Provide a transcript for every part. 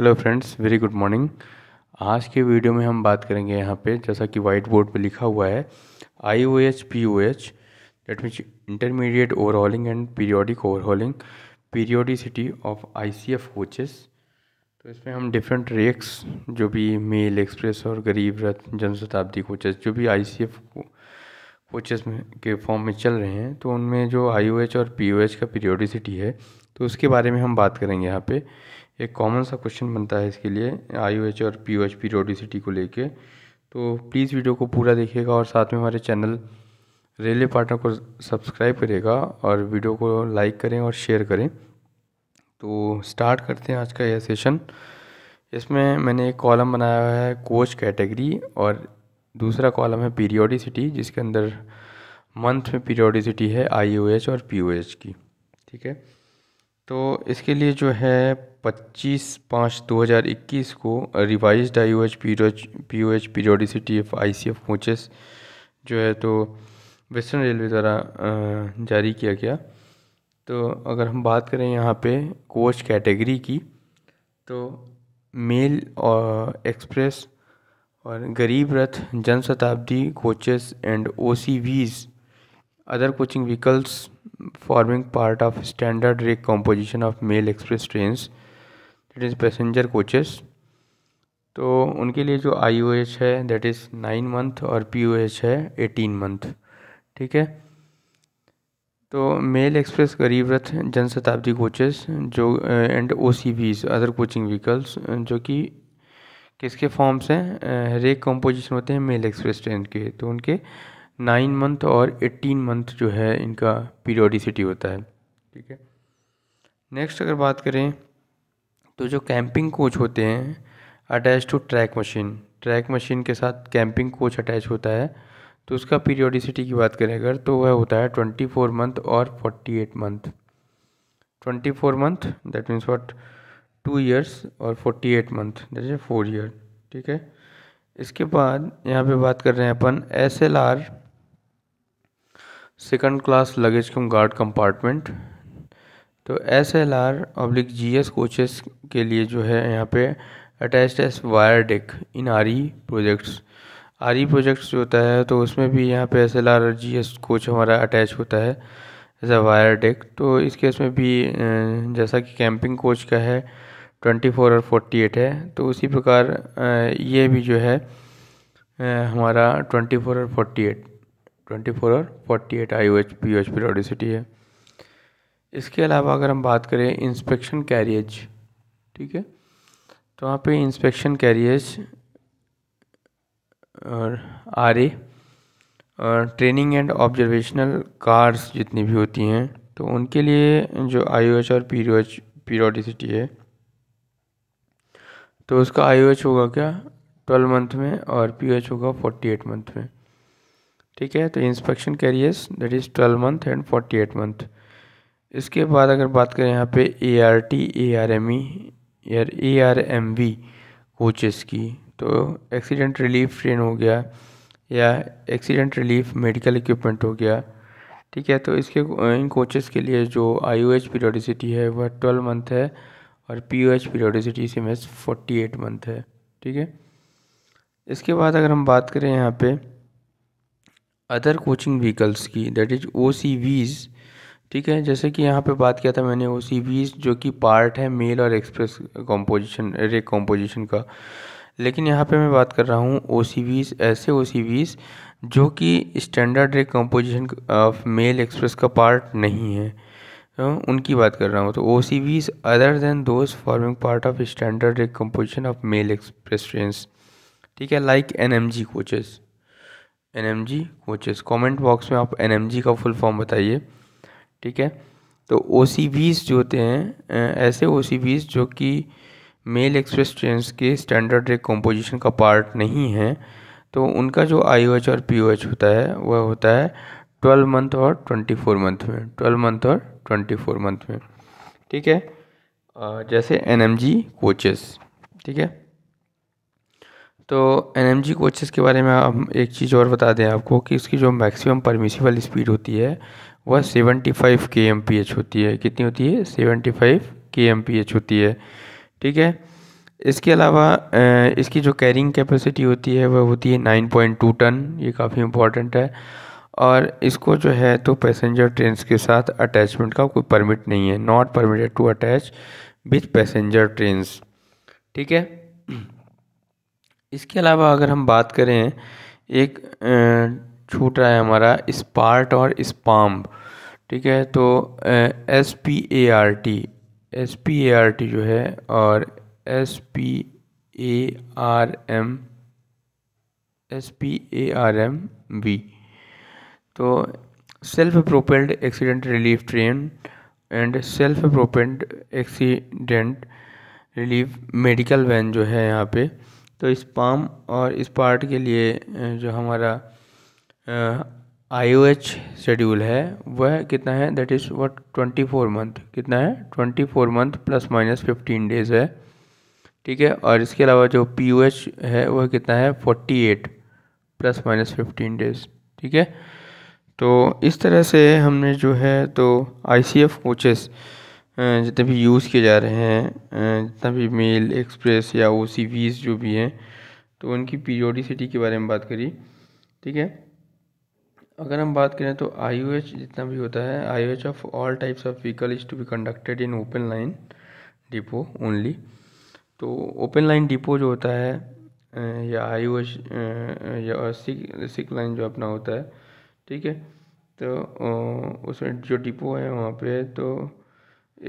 hello friends very good morning आज के video में हम बात करेंगे यहाँ पे जैसा कि वाइट बोर्ड पे लिखा हुआ है I O H P O H date means intermediate overhauling and periodic overhauling periodicity of I C F coaches तो इसमें हम डिफरेंट रेक्स जो भी मेल एक्सप्रेस और गरीब रथ जन शताब्दी कोचेस जो भी आई सी एफ कोचेस में के फॉर्म में चल रहे हैं तो उनमें जो आई ओ एच और पी ओ एच का पीरियोडिसिटी है तो उसके बारे में हम बात करेंगे यहाँ पे एक कॉमन सा क्वेश्चन बनता है इसके लिए आई और P O H periodicity को लेके तो प्लीज़ वीडियो को पूरा देखिएगा और साथ में हमारे चैनल रेलवे पार्टनर को सब्सक्राइब करेगा और वीडियो को लाइक करें और शेयर करें तो स्टार्ट करते हैं आज का यह सेशन इसमें मैंने एक कॉलम बनाया हुआ है कोच कैटेगरी और दूसरा कॉलम है पीरियोडिसिटी जिसके अंदर मंथ में पीरियोडिसिटी है आई और पी की ठीक है तो इसके लिए जो है पच्चीस पाँच दो हज़ार इक्कीस को revise I O H P O H periodicity of I C F coaches जो है तो वेस्टर्न रेलवे द्वारा जारी किया गया तो अगर हम बात करें यहाँ पे कोच कैटेगरी की तो मेल और एक्सप्रेस और गरीब Rath Jan Shatabdi coaches and O C Vs other coaching vehicles forming part of standard rake composition of mail express train that is passenger coaches तो उनके लिए जो आई ओ एच है दैट इज़ नाइन मंथ और P O H है eighteen month ठीक है तो मेल एक्सप्रेस गरीब रथ जन शताब्दी कोचेस जो एंड ओ सी बीज अदर कोचिंग व्हीकल्स जो कि किसके फॉर्म्स हैं रेक uh, कंपोजिशन होते हैं मेल एक्सप्रेस ट्रेन के तो उनके नाइन मंथ और एट्टीन मंथ जो है इनका पीरियोडिसिटी होता है ठीक है नेक्स्ट अगर बात करें तो जो कैंपिंग कोच होते हैं attach to track machine track machine के साथ कैंपिंग कोच अटैच होता है तो उसका पीरियोडिसिटी की बात करें अगर तो वह होता है ट्वेंटी फोर मंथ और forty eight month twenty four month that means what two years और forty eight month that is four year ठीक है इसके बाद यहाँ पे बात कर रहे हैं अपन S L R second class luggage cum guard compartment तो S L R public G S coaches के लिए जो है यहाँ पे attach as wire deck in R E projects R E projects जो होता है तो उसमें भी यहाँ पे एस एल आर और जी एस कोच हमारा अटैच होता है एज तो अ वायर डेक तो इस केस में भी जैसा कि कैंपिंग कोच का है ट्वेंटी फोर और फोर्टी एट है तो उसी प्रकार ये भी जो है हमारा ट्वेंटी फोर और फोर्टी एट ट्वेंटी फोर और forty eight I O H P O H periodicity है इसके अलावा अगर हम बात करें इंस्पेक्शन कैरियज ठीक है तो वहाँ पे इंस्पेक्शन कैरियज और आर ए और ट्रेनिंग एंड ऑब्जर्वेशनल कार्स जितनी भी होती हैं तो उनके लिए जो आई ओ एच और पी ओ एच पीरियोडिसिटी है तो उसका आई ओ एच होगा क्या ट्वेल्व मंथ में और पी ओ एच होगा फोर्टी एट मंथ में ठीक है तो inspection carriers that is twelve month and forty eight month इसके बाद अगर बात करें यहाँ पे A R T A R M E यार A R M V coaches की तो एक्सीडेंट रिलीफ ट्रेन हो गया या एक्सीडेंट रिलीफ मेडिकल इक्विपमेंट हो गया ठीक है तो इसके इन कोचेस के लिए जो आई ओ एच पीरियोडिसिटी है वह ट्वेल्व मंथ है और पी ओ एच पीरियोडिसिटी इसी में फोर्टी एट मंथ है ठीक है इसके बाद अगर हम बात करें यहाँ पर अदर कोचिंग व्हीकल्स की that is O C Vs ठीक है जैसे कि यहाँ पे बात किया था मैंने ओ सी वीज़ जो कि पार्ट है मेल और एक्सप्रेस कॉम्पोजिशन रेक कॉम्पोजिशन का लेकिन यहाँ पे मैं बात कर रहा हूँ ओ सी वीज़ ऐसे ओ सी वीज़ जो कि standard rake composition of mail express का पार्ट नहीं है तो उनकी बात कर रहा हूँ तो O C other than those forming part of standard rake composition of mail express trains ठीक है like N M G coaches N M G coaches comment box में आप एन एम जी का फुल फॉर्म बताइए ठीक है तो ओ सी Vs जो होते हैं ऐसे ओ सी बीज जो कि मेल एक्सप्रेस ट्रेन के स्टैंडर्ड रेक कॉम्पोजिशन का पार्ट नहीं है तो उनका जो आई ओ एच और पी ओ एच होता है वह होता है ट्वेल्व मंथ और ट्वेंटी फोर मंथ में ट्वेल्व मंथ और ट्वेंटी फोर मंथ में ठीक है जैसे एन एम जी कोचेस ठीक है तो एन एम जी कोचेस के बारे में हम एक चीज़ और बता दें आपको कि इसकी जो मैक्सिमम परमिसिबल स्पीड होती है वह seventy five K M P H होती है कितनी होती है seventy five K M P H होती है ठीक है इसके अलावा इसकी जो कैरिंग कैपेसिटी होती है वह होती है नाइन पॉइंट टू टन ये काफ़ी इम्पोर्टेंट है और इसको जो है तो पैसेंजर ट्रेन के साथ अटैचमेंट का कोई परमिट नहीं है not permitted to attach with passenger train ठीक है इसके अलावा अगर हम बात करें एक छूट रहा है हमारा स्पार्ट और स्पाम ठीक है तो S P A R T S P A R T जो है और S P A R M S P A R M B तो self propelled accident relief train and self propelled accident relief medical van जो है यहाँ पे तो इस पाम और इस पार्ट के लिए जो हमारा आई ओ एच शेड्यूल है वह कितना है that is what twenty four month कितना है twenty four month plus minus fifteen days है ठीक है और इसके अलावा जो पी ओ एच है वह कितना है forty eight plus minus fifteen days ठीक है तो इस तरह से हमने जो है तो आई सी एफ कोचेस जितने भी यूज़ किए जा रहे हैं जितना भी मेल एक्सप्रेस या ओ सी वीज़ जो भी हैं तो उनकी पीरियोडिसिटी के बारे में बात करी ठीक है अगर हम बात करें तो आई यू एच जितना भी होता है I O H of all types of vehicle is to be conducted in open line depot only तो ओपन लाइन डिपो जो होता है या आई ओ एच या सिक लाइन जो अपना होता है ठीक है तो उसमें जो डिपो है वहाँ पे तो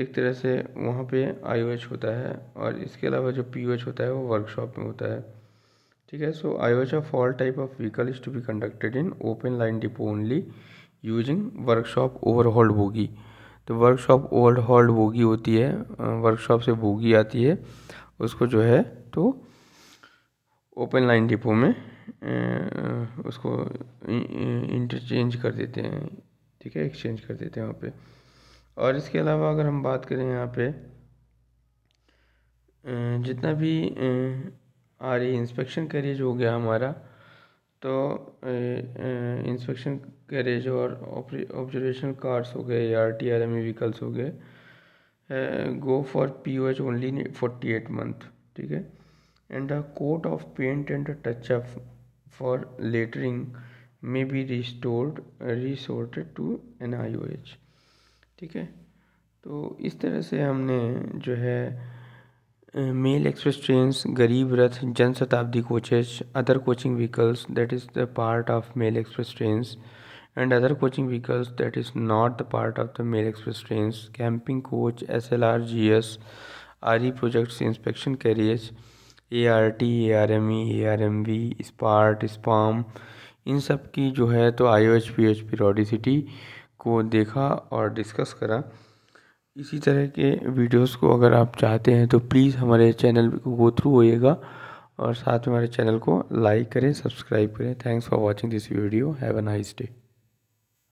एक तरह से वहाँ पे आई ओ एच होता है और इसके अलावा जो पी ओ एच होता है वो वर्कशॉप में होता है ठीक है so I O H of all type of vehicle is to be conducted in open line depot only using workshop overhauled bogie तो वर्कशॉप ओवर हॉल्ड बोगी होती है वर्कशॉप से बोगी आती है उसको जो है तो ओपन लाइन डिपो में उसको इंटरचेंज कर देते हैं ठीक है एक्सचेंज कर देते हैं वहाँ पे और इसके अलावा अगर हम बात करें यहाँ पे जितना भी आ रही इंस्पेक्शन कैरेज हो गया हमारा तो इंस्पेक्शन कैरेज और ऑब्जर्वेशन कार्स हो गए या R T R M vehicles हो गए go for P O H only forty eight month ठीक है and the coat of paint and touch up for lettering may be restored resorted to an I O H ठीक है तो इस तरह से हमने जो है मेल एक्सप्रेस ट्रेन्स गरीब Rath Jan Shatabdi coaches other coaching vehicles that is the part of mail express trains and other coaching vehicles that is not the part of the mail express trains camping coach S L R G S R E projects inspection carriage A R T A R M E A R M V spart spam इन सब की जो है तो I O H P H periodicity को देखा और discuss करा इसी तरह के वीडियोस को अगर आप चाहते हैं तो प्लीज़ हमारे चैनल को गो थ्रू होइएगा और साथ में हमारे चैनल को लाइक करें सब्सक्राइब करें thanks for watching this video have a nice day